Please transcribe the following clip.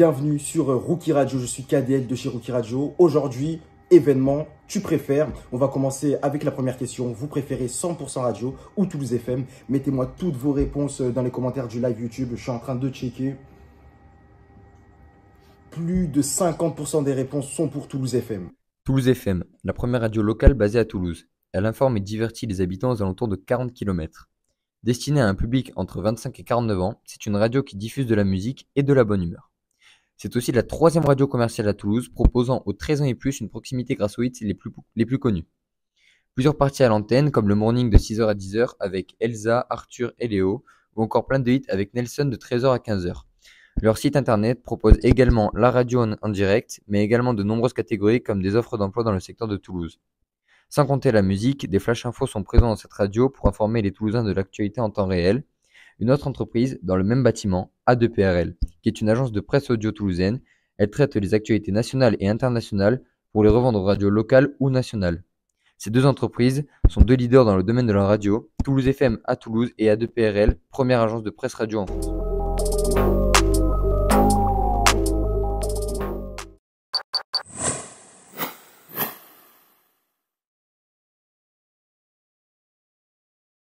bienvenue sur Rookie Radio. Je suis KDL de chez Rookie Radio. Aujourd'hui, événement, tu préfères On va commencer avec la première question. Vous préférez 100% radio ou Toulouse FM Mettez-moi toutes vos réponses dans les commentaires du live YouTube. Je suis en train de checker. Plus de 50% des réponses sont pour Toulouse FM. Toulouse FM, la première radio locale basée à Toulouse. Elle informe et divertit les habitants aux alentours de 40 km. Destinée à un public entre 25 et 49 ans, c'est une radio qui diffuse de la musique et de la bonne humeur. C'est aussi la troisième radio commerciale à Toulouse, proposant aux 13 ans et plus une proximité grâce aux hits les plus, les connus. Plusieurs parties à l'antenne, comme le morning de 6h à 10h avec Elsa, Arthur et Léo, ou encore plein de hits avec Nelson de 13h à 15h. Leur site internet propose également la radio en, en direct, mais également de nombreuses catégories comme des offres d'emploi dans le secteur de Toulouse. Sans compter la musique, des flash infos sont présents dans cette radio pour informer les Toulousains de l'actualité en temps réel. Une autre entreprise, dans le même bâtiment, a2PRL, qui est une agence de presse audio toulousaine. Elle traite les actualités nationales et internationales pour les revendre aux radios locales ou nationales. Ces deux entreprises sont deux leaders dans le domaine de la radio, Toulouse FM à Toulouse et A2PRL, première agence de presse radio en France.